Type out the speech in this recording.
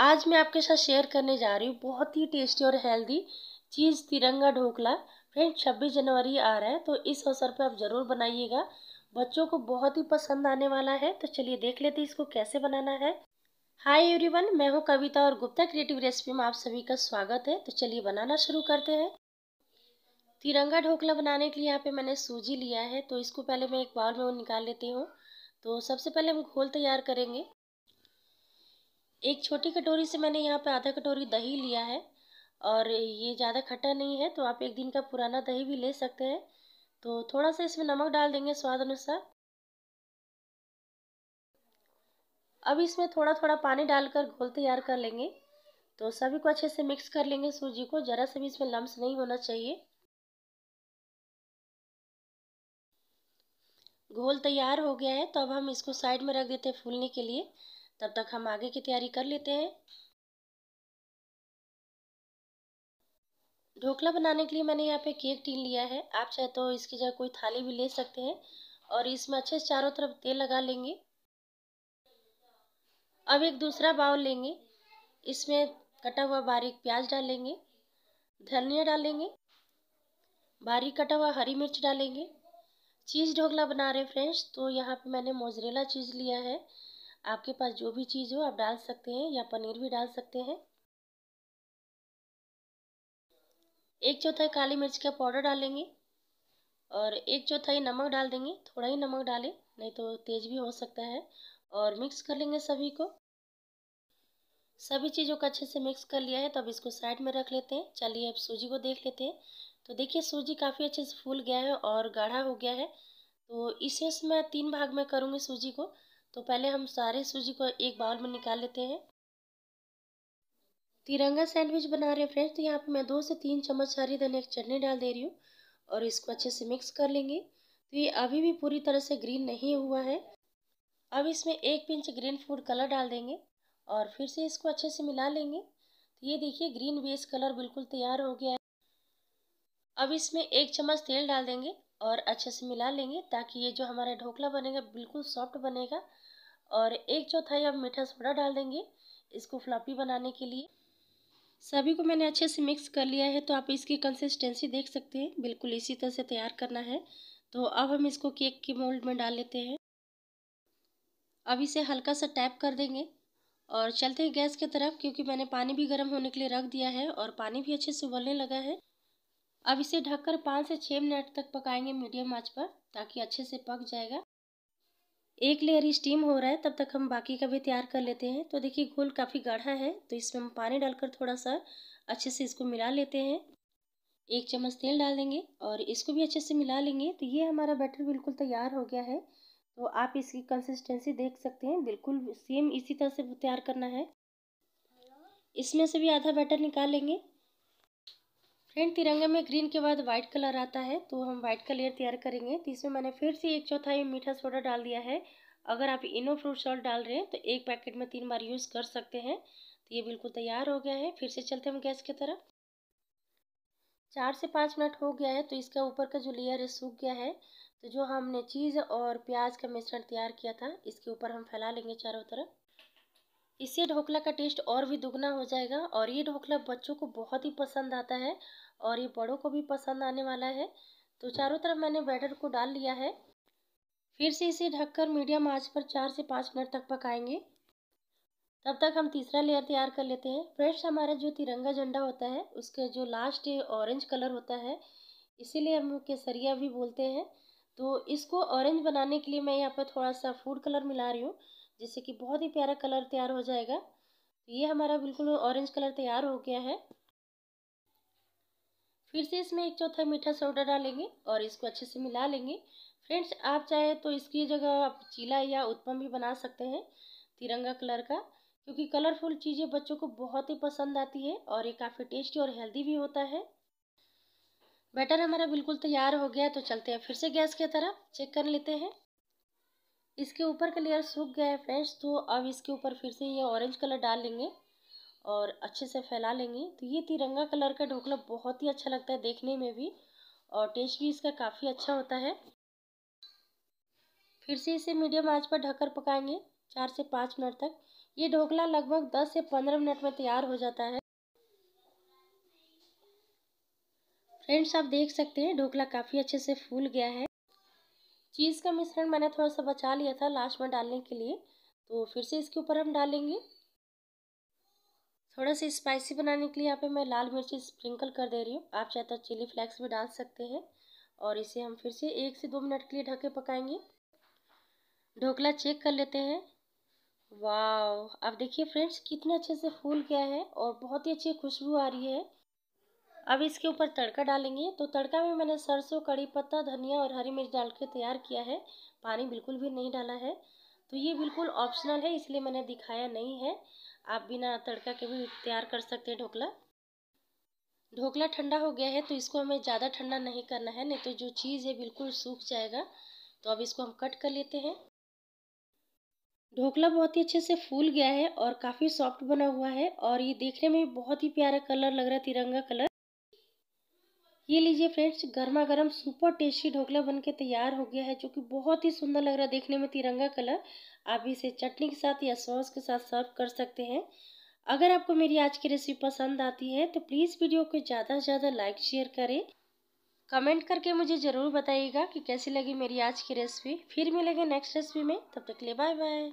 आज मैं आपके साथ शेयर करने जा रही हूँ बहुत ही टेस्टी और हेल्दी चीज़ तिरंगा ढोकला फ्रेंड छब्बीस जनवरी आ रहा है तो इस अवसर पर आप ज़रूर बनाइएगा बच्चों को बहुत ही पसंद आने वाला है तो चलिए देख लेते हैं इसको कैसे बनाना है हाय एवरीवन मैं हूँ कविता और गुप्ता क्रिएटिव रेसिपी में आप सभी का स्वागत है तो चलिए बनाना शुरू करते हैं तिरंगा ढोकला बनाने के लिए यहाँ पे मैंने सूजी लिया है तो इसको पहले मैं एक बाउल में निकाल लेती हूँ तो सबसे पहले हम घोल तैयार करेंगे एक छोटी कटोरी से मैंने यहाँ पे आधा कटोरी दही लिया है और ये ज़्यादा खट्टा नहीं है तो आप एक दिन का पुराना दही भी ले सकते हैं तो थोड़ा सा इसमें नमक डाल देंगे स्वाद अनुसार अब इसमें थोड़ा थोड़ा पानी डालकर घोल तैयार कर लेंगे तो सभी को अच्छे से मिक्स कर लेंगे सूजी को ज़रा से भी इसमें लम्स नहीं होना चाहिए घोल तैयार हो गया है तो अब हम इसको साइड में रख देते हैं फूलने के लिए तब तक हम आगे की तैयारी कर लेते हैं ढोकला बनाने के लिए मैंने यहाँ पे केक टीन लिया है आप चाहे तो इसकी जगह कोई थाली भी ले सकते हैं और इसमें अच्छे से चारों तरफ तेल लगा लेंगे अब एक दूसरा बाउल लेंगे इसमें कटा हुआ बारीक प्याज डालेंगे धनिया डालेंगे बारीक कटा हुआ हरी मिर्च डालेंगे चीज़ ढोकला बना रहे फ्रेंड्स तो यहाँ पे मैंने मोजरेला चीज़ लिया है आपके पास जो भी चीज़ हो आप डाल सकते हैं या पनीर भी डाल सकते हैं एक चौथाई काली मिर्च का पाउडर डालेंगे और एक चौथाई नमक डाल देंगे थोड़ा ही नमक डालें नहीं तो तेज भी हो सकता है और मिक्स कर लेंगे सभी को सभी चीज़ों को अच्छे से मिक्स कर लिया है तो अब इसको साइड में रख लेते हैं चलिए अब सूजी को देख लेते हैं तो देखिए सूजी काफ़ी अच्छे से फूल गया है और गाढ़ा हो गया है तो इसे मैं तीन भाग में करूँगी सूजी को तो पहले हम सारे सूजी को एक बाउल में निकाल लेते हैं तिरंगा सैंडविच बना रहे हैं फ्रेंड्स तो यहाँ पे मैं दो से तीन चम्मच हरी धनिया की चटनी डाल दे रही हूँ और इसको अच्छे से मिक्स कर लेंगे तो ये अभी भी पूरी तरह से ग्रीन नहीं हुआ है अब इसमें एक पिंच ग्रीन फूड कलर डाल देंगे और फिर से इसको अच्छे से मिला लेंगे तो ये देखिए ग्रीन बेस कलर बिल्कुल तैयार हो गया है अब इसमें एक चम्मच तेल डाल देंगे और अच्छे से मिला लेंगे ताकि ये जो हमारा ढोकला बनेगा बिल्कुल सॉफ्ट बनेगा और एक चौथाई अब मीठा सोडा डाल देंगे इसको फ्लॉपी बनाने के लिए सभी को मैंने अच्छे से मिक्स कर लिया है तो आप इसकी कंसिस्टेंसी देख सकते हैं बिल्कुल इसी तरह से तैयार करना है तो अब हम इसको केक के मोल्ड में डाल लेते हैं अब इसे हल्का सा टैप कर देंगे और चलते हैं गैस की तरफ क्योंकि मैंने पानी भी गर्म होने के लिए रख दिया है और पानी भी अच्छे से उबलने लगा है अब इसे ढककर पाँच से छः मिनट तक पकाएंगे मीडियम आंच पर ताकि अच्छे से पक जाएगा एक लेयर ही स्टीम हो रहा है तब तक हम बाकी का भी तैयार कर लेते हैं तो देखिए घोल काफ़ी गाढ़ा है तो इसमें हम पानी डालकर थोड़ा सा अच्छे से इसको मिला लेते हैं एक चम्मच तेल डाल देंगे और इसको भी अच्छे से मिला लेंगे तो ये हमारा बैटर बिल्कुल तैयार हो गया है तो आप इसकी कंसिस्टेंसी देख सकते हैं बिल्कुल सेम इसी तरह से तैयार करना है इसमें से भी आधा बैटर निकाल लेंगे फ्रेंड तिरंगे में ग्रीन के बाद व्हाइट कलर आता है तो हम व्हाइट का लेयर तैयार करेंगे तो इसमें मैंने फिर से एक चौथाई मीठा सोडा डाल दिया है अगर आप इनो फ्रूट सॉल्ट डाल रहे हैं तो एक पैकेट में तीन बार यूज़ कर सकते हैं तो ये बिल्कुल तैयार हो गया है फिर से चलते हम गैस की तरफ चार से पाँच मिनट हो गया है तो इसका ऊपर का जो लेयर है सूख गया है तो जो हमने चीज़ और प्याज का मिश्रण तैयार किया था इसके ऊपर हम फैला लेंगे चारों तरफ इससे ढोकला का टेस्ट और भी दुगना हो जाएगा और ये ढोकला बच्चों को बहुत ही पसंद आता है और ये बड़ों को भी पसंद आने वाला है तो चारों तरफ मैंने बैटर को डाल लिया है फिर से इसे ढककर मीडियम आंच पर चार से पाँच मिनट तक पकाएंगे तब तक हम तीसरा लेयर तैयार कर लेते हैं फ्रेश हमारा जो तिरंगा झंडा होता है उसका जो लास्ट ऑरेंज कलर होता है इसीलिए हम केसरिया भी बोलते हैं तो इसको ऑरेंज बनाने के लिए मैं यहाँ पर थोड़ा सा फूड कलर मिला रही हूँ जिससे कि बहुत ही प्यारा कलर तैयार हो जाएगा ये हमारा बिल्कुल ऑरेंज कलर तैयार हो गया है फिर से इसमें एक चौथा मीठा सोडा डालेंगे और इसको अच्छे से मिला लेंगे फ्रेंड्स आप चाहे तो इसकी जगह आप चीला या उत्पम भी बना सकते हैं तिरंगा कलर का क्योंकि कलरफुल चीज़ें बच्चों को बहुत ही पसंद आती है और ये काफ़ी टेस्टी और हेल्दी भी होता है बैटर हमारा बिल्कुल तैयार हो गया तो चलते हैं फिर से गैस की तरफ चेक कर लेते हैं इसके ऊपर का लेयर सूख गया है फ्रेंड्स तो अब इसके ऊपर फिर से ये ऑरेंज कलर डाल लेंगे और अच्छे से फैला लेंगे तो ये तिरंगा कलर का ढोकला बहुत ही अच्छा लगता है देखने में भी और टेस्ट भी इसका काफ़ी अच्छा होता है फिर से इसे मीडियम आंच पर ढककर पकाएंगे चार से पाँच मिनट तक ये ढोकला लगभग दस से पंद्रह मिनट में तैयार हो जाता है फ्रेंड्स आप देख सकते हैं ढोकला काफ़ी अच्छे से फूल गया है चीज़ का मिश्रण मैंने थोड़ा सा बचा लिया था लास्ट में डालने के लिए तो फिर से इसके ऊपर हम डालेंगे थोड़ा सा स्पाइसी बनाने के लिए यहाँ पे मैं लाल मिर्ची स्प्रिंकल कर दे रही हूँ आप चाहे तो चिली फ्लेक्स भी डाल सकते हैं और इसे हम फिर से एक से दो मिनट के लिए ढके पकाएंगे ढोकला चेक कर लेते हैं वाह अब देखिए फ्रेंड्स कितने अच्छे से फूल गया है और बहुत ही अच्छी खुशबू आ रही है अब इसके ऊपर तड़का डालेंगे तो तड़का में मैंने सरसों कड़ी पत्ता धनिया और हरी मिर्च डाल के तैयार किया है पानी बिल्कुल भी नहीं डाला है तो ये बिल्कुल ऑप्शनल है इसलिए मैंने दिखाया नहीं है आप बिना तड़का के भी तैयार कर सकते हैं ढोकला ढोकला ठंडा हो गया है तो इसको हमें ज़्यादा ठंडा नहीं करना है नहीं तो जो चीज़ है बिल्कुल सूख जाएगा तो अब इसको हम कट कर लेते हैं ढोकला बहुत ही अच्छे से फूल गया है और काफ़ी सॉफ्ट बना हुआ है और ये देखने में बहुत ही प्यारा कलर लग रहा है तिरंगा कलर ये लीजिए फ्रेंड्स गर्मा गर्म सुपर टेस्टी ढोकला बन के तैयार हो गया है जो कि बहुत ही सुंदर लग रहा है देखने में तिरंगा कलर आप इसे चटनी के साथ या सॉस के साथ सर्व कर सकते हैं अगर आपको मेरी आज की रेसिपी पसंद आती है तो प्लीज़ वीडियो को ज़्यादा से ज़्यादा लाइक शेयर करें कमेंट करके मुझे ज़रूर बताइएगा कि कैसी लगी मेरी आज की रेसिपी फिर मिलेंगे नेक्स्ट रेसिपी में तब तक ले बाय बाय